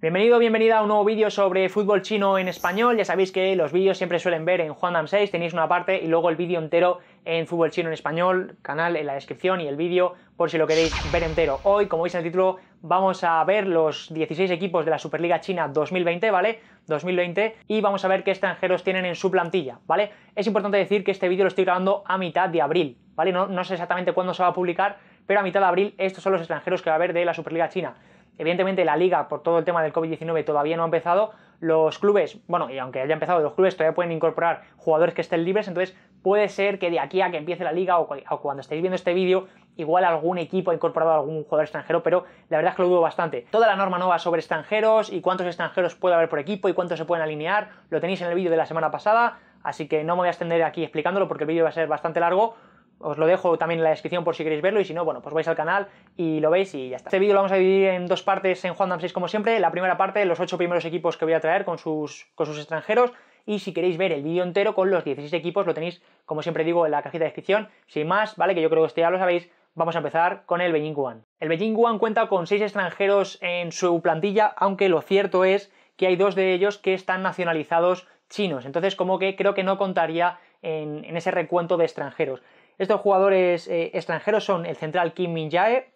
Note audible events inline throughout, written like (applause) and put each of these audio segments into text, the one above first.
Bienvenido, bienvenida a un nuevo vídeo sobre fútbol chino en español. Ya sabéis que los vídeos siempre suelen ver en Juan Dam 6, tenéis una parte y luego el vídeo entero en fútbol chino en español, canal en la descripción y el vídeo por si lo queréis ver entero. Hoy, como veis en el título, vamos a ver los 16 equipos de la Superliga China 2020, ¿vale? 2020 y vamos a ver qué extranjeros tienen en su plantilla, ¿vale? Es importante decir que este vídeo lo estoy grabando a mitad de abril, ¿vale? No, no sé exactamente cuándo se va a publicar, pero a mitad de abril estos son los extranjeros que va a haber de la Superliga China. Evidentemente la liga, por todo el tema del COVID-19, todavía no ha empezado. Los clubes, bueno, y aunque haya empezado, los clubes todavía pueden incorporar jugadores que estén libres, entonces puede ser que de aquí a que empiece la liga o, cuando estéis viendo este vídeo, igual algún equipo ha incorporado a algún jugador extranjero, pero la verdad es que lo dudo bastante. Toda la norma nueva sobre extranjeros y cuántos extranjeros puede haber por equipo y cuántos se pueden alinear, lo tenéis en el vídeo de la semana pasada, así que no me voy a extender aquí explicándolo porque el vídeo va a ser bastante largo, os lo dejo también en la descripción por si queréis verlo y si no, bueno, pues vais al canal y lo veis y ya está. Este vídeo lo vamos a dividir en dos partes en Juan Dam 6 como siempre. La primera parte, los 8 primeros equipos que voy a traer con sus, con sus extranjeros y si queréis ver el vídeo entero con los 16 equipos lo tenéis, como siempre digo, en la cajita de descripción. Sin más, ¿vale? Que yo creo que este ya lo sabéis. Vamos a empezar con el Beijing One. El Beijing One cuenta con 6 extranjeros en su plantilla, aunque lo cierto es que hay dos de ellos que están nacionalizados chinos. Entonces, como que creo que no contaría en, ese recuento de extranjeros. Estos jugadores eh, extranjeros son el central Kim Min Jae,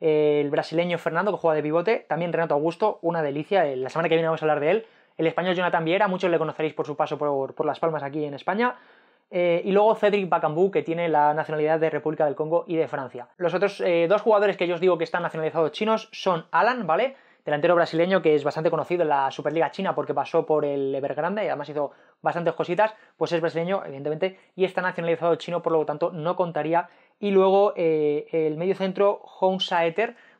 el brasileño Fernando, que juega de pivote, también Renato Augusto, una delicia. Eh, la semana que viene vamos a hablar de él. El español Jonathan Viera, muchos le conoceréis por su paso por, Las Palmas aquí en España. Eh, y luego Cedric Bakambu, que tiene la nacionalidad de República del Congo y de Francia. Los otros dos jugadores que yo os digo que están nacionalizados chinos son Alan, ¿vale? Delantero brasileño que es bastante conocido en la Superliga China porque pasó por el Evergrande y además hizo bastantes cositas, pues es brasileño, evidentemente, y está nacionalizado chino, por lo tanto no contaría. Y luego eh, el medio centro Hong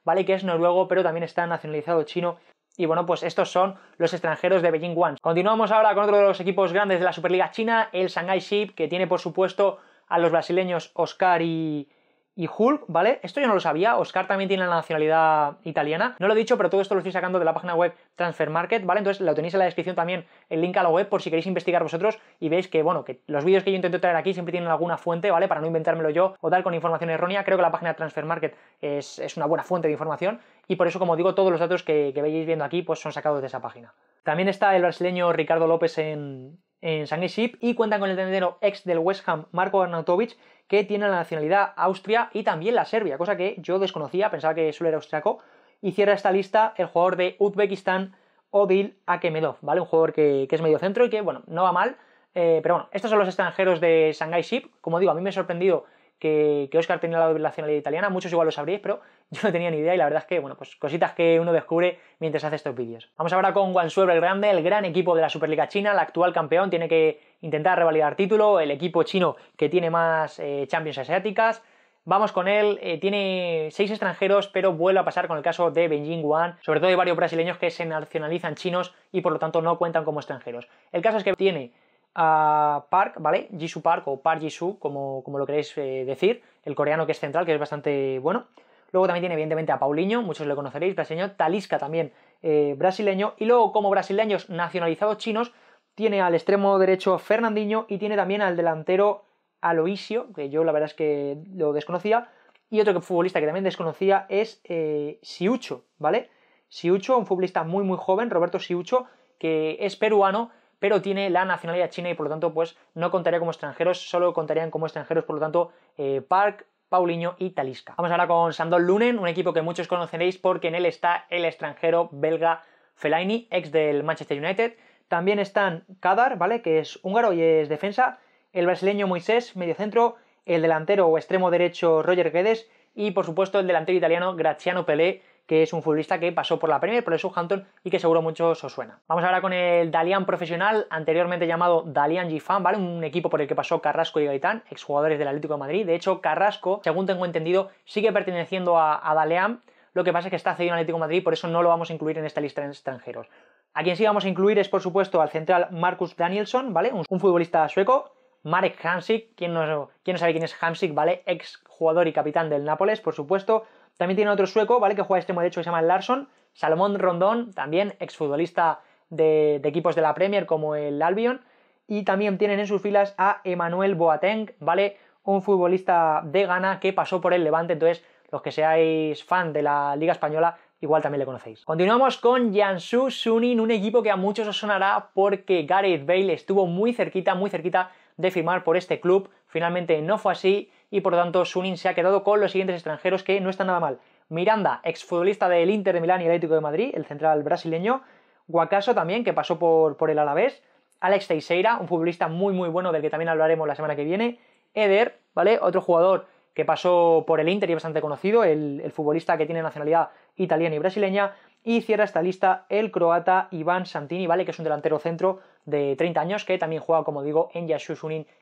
¿vale? Que es noruego, pero también está nacionalizado chino. Y bueno, pues estos son los extranjeros de Beijing One, Continuamos ahora con otro de los equipos grandes de la Superliga China, el Shanghai Ship, que tiene por supuesto a los brasileños Oscar y, y Hulk, ¿vale? Esto yo no lo sabía, Oscar también tiene la nacionalidad italiana, no lo he dicho, pero todo esto lo estoy sacando de la página web Transfer Market, ¿vale? Entonces lo tenéis en la descripción también, el link a la web por si queréis investigar vosotros y veis que, bueno, que los vídeos que yo intento traer aquí siempre tienen alguna fuente, ¿vale? Para no inventármelo yo o dar con información errónea, creo que la página Transfer Market es, una buena fuente de información y por eso, como digo, todos los datos que, que veis viendo aquí pues son sacados de esa página. También está el brasileño Ricardo López en, en Shanghai Ship y cuentan con el tendero ex del West Ham, Marco Arnautovic, que tiene la nacionalidad austria y también la serbia, cosa que yo desconocía, pensaba que solo era austriaco. Y cierra esta lista el jugador de Uzbekistán, Odil Akemedov, ¿vale? Un jugador que, es medio centro y que, bueno, no va mal. Eh, pero bueno, estos son los extranjeros de Shanghai Ship. Como digo, a mí me ha sorprendido que, que Oscar tenía la nacionalidad italiana, muchos igual lo sabríais, pero (laughs) Yo no tenía ni idea y la verdad es que, bueno, pues cositas que uno descubre mientras hace estos vídeos. Vamos ahora con Guangzhou el Grande, el gran equipo de la Superliga China, el actual campeón, tiene que intentar revalidar título, el equipo chino que tiene más eh, Champions asiáticas. Vamos con él, eh, tiene seis extranjeros, pero vuelve a pasar con el caso de Beijing Wan, sobre todo hay varios brasileños que se nacionalizan chinos y por lo tanto no cuentan como extranjeros. El caso es que tiene a Park, ¿vale? Jisoo Park o Park Jisoo, como, como lo queréis eh, decir, el coreano que es central, que es bastante bueno. Luego también tiene, evidentemente, a Paulinho, muchos le conoceréis, brasileño, Talisca también eh, brasileño. Y luego, como brasileños nacionalizados chinos, tiene al extremo derecho Fernandinho y tiene también al delantero Aloisio, que yo la verdad es que lo desconocía. Y otro futbolista que también desconocía es eh, Siucho, ¿vale? Siucho, un futbolista muy muy joven, Roberto Siucho, que es peruano, pero tiene la nacionalidad china y por lo tanto pues no contaría como extranjeros, solo contarían como extranjeros, por lo tanto eh, Park, Paulinho y Talisca. Vamos ahora con Sandol Lunen, un equipo que muchos conoceréis porque en él está el extranjero belga Fellaini, ex del Manchester United. También están Kadar, ¿vale? Que es húngaro y es defensa. El brasileño Moisés, mediocentro. El delantero o extremo derecho Roger Guedes. Y por supuesto el delantero italiano Graziano Pelé, que es un futbolista que pasó por la Premier, por el Southampton y que seguro muchos os suena. Vamos ahora con el Dalian profesional, anteriormente llamado Dalian Gifan, ¿vale? Un equipo por el que pasó Carrasco y Gaitán, exjugadores del Atlético de Madrid. De hecho, Carrasco, según tengo entendido, sigue perteneciendo a, a Dalian, lo que pasa es que está cedido en Atlético de Madrid, por eso no lo vamos a incluir en esta lista de extranjeros. A quien sí vamos a incluir es, por supuesto, al central Marcus Danielson, ¿vale? Un, futbolista sueco, Marek Hamsik, quien no, no sabe quién es Hamsik, ¿vale? Ex jugador y capitán del Nápoles, por supuesto, también tiene otro sueco, ¿vale? Que juega extremo este derecho que se llama Larsson. Salomón Rondón, también exfutbolista de, equipos de la Premier como el Albion. Y también tienen en sus filas a Emanuel Boateng, ¿vale? Un futbolista de Ghana que pasó por el Levante. Entonces, los que seáis fan de la Liga Española, igual también le conocéis. Continuamos con Jansu Sunin, un equipo que a muchos os sonará porque Gareth Bale estuvo muy cerquita, muy cerquita de firmar por este club. Finalmente no fue así y por lo tanto Sunin se ha quedado con los siguientes extranjeros que no están nada mal. Miranda, exfutbolista del Inter de Milán y el Atlético de Madrid, el central brasileño. Guacaso también, que pasó por, por el Alavés. Alex Teixeira, un futbolista muy muy bueno del que también hablaremos la semana que viene. Eder, ¿vale? Otro jugador que pasó por el Inter y bastante conocido, el, el futbolista que tiene nacionalidad italiana y brasileña. Y cierra esta lista el croata Iván Santini, ¿vale? Que es un delantero centro de 30 años, que también juega, como digo, en Yashu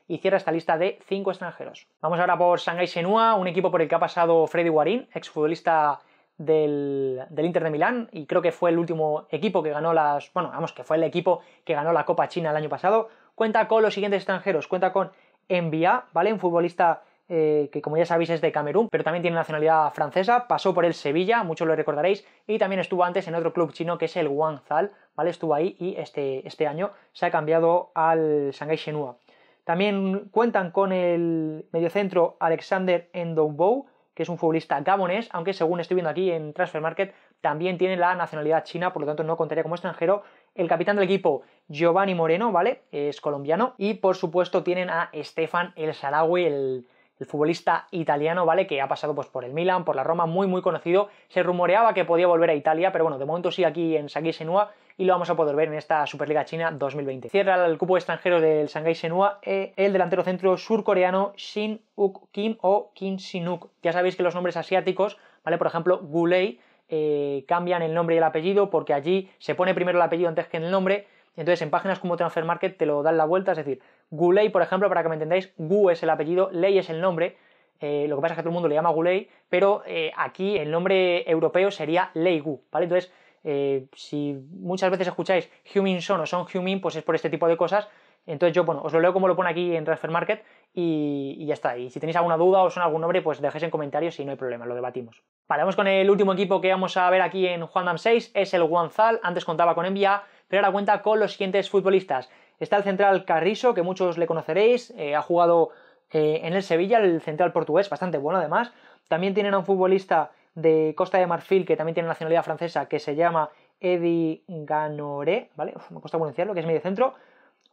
y cierra esta lista de 5 extranjeros. Vamos ahora por Shanghai Senua, un equipo por el que ha pasado Freddy Guarín, exfutbolista del, del, Inter de Milán y creo que fue el último equipo que ganó las. Bueno, vamos, que fue el equipo que ganó la Copa China el año pasado. Cuenta con los siguientes extranjeros: cuenta con Envia, ¿vale? Un futbolista eh, que como ya sabéis es de Camerún, pero también tiene nacionalidad francesa, pasó por el Sevilla, muchos lo recordaréis, y también estuvo antes en otro club chino que es el Guangzhal, ¿vale? Estuvo ahí y este, este año se ha cambiado al Shanghai Shenhua. También cuentan con el mediocentro Alexander Ndombou, que es un futbolista gabonés, aunque según estoy viendo aquí en Transfer Market también tiene la nacionalidad china, por lo tanto no contaría como extranjero. El capitán del equipo, Giovanni Moreno, ¿vale? Es colombiano. Y por supuesto tienen a Estefan El Sarawi, el el futbolista italiano, ¿vale? Que ha pasado pues, por el Milan, por la Roma, muy, muy conocido. Se rumoreaba que podía volver a Italia, pero bueno, de momento sí aquí en Shanghai Senua y lo vamos a poder ver en esta Superliga China 2020. Cierra el cupo extranjero del Shanghai Senua eh, el delantero centro surcoreano Shin Uk Kim o Kim Uk. Ya sabéis que los nombres asiáticos, ¿vale? Por ejemplo, Gulei, eh, cambian el nombre y el apellido porque allí se pone primero el apellido antes que el nombre. Entonces en páginas como Transfer Market te lo dan la vuelta, es decir, Guley, por ejemplo, para que me entendáis, Gu es el apellido, Ley es el nombre. Eh, lo que pasa es que todo el mundo le llama Guley, pero eh, aquí el nombre europeo sería Ley Gu, ¿vale? Entonces, eh, si muchas veces escucháis Humin Son o Son Humin, pues es por este tipo de cosas. Entonces yo, bueno, os lo leo como lo pone aquí en Transfer Market y, ya está. Y si tenéis alguna duda o son algún nombre, pues dejéis en comentarios y no hay problema, lo debatimos. Vale, vamos con el último equipo que vamos a ver aquí en Juan Dam 6, es el Guanzal. Antes contaba con NBA, pero ahora cuenta con los siguientes futbolistas. Está el central Carrizo, que muchos le conoceréis, eh, ha jugado eh, en el Sevilla, el central portugués, bastante bueno además. También tienen a un futbolista de Costa de Marfil, que también tiene nacionalidad francesa, que se llama Eddie Ganoré, ¿vale? me cuesta pronunciarlo, que es medio centro.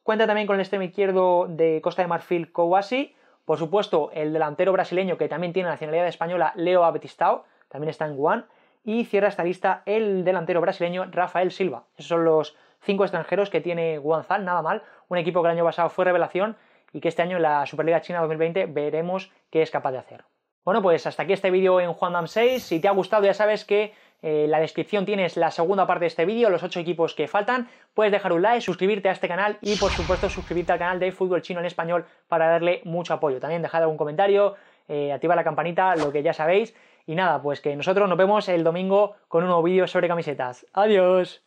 Cuenta también con el extremo izquierdo de Costa de Marfil, Kouassi. Por supuesto, el delantero brasileño, que también tiene nacionalidad española, Leo Abetistao, también está en Guan. Y cierra esta lista el delantero brasileño Rafael Silva. Esos son los 5 extranjeros que tiene Guangzhou, nada mal, un equipo que el año pasado fue revelación y que este año en la Superliga China 2020 veremos qué es capaz de hacer. Bueno, pues hasta aquí este vídeo en Juan Dam 6. Si te ha gustado, ya sabes que en eh, la descripción tienes la segunda parte de este vídeo, los 8 equipos que faltan. Puedes dejar un like, suscribirte a este canal y, por supuesto, suscribirte al canal de Fútbol Chino en Español para darle mucho apoyo. También dejad algún comentario, eh, activa la campanita, lo que ya sabéis. Y nada, pues que nosotros nos vemos el domingo con un nuevo vídeo sobre camisetas. ¡Adiós!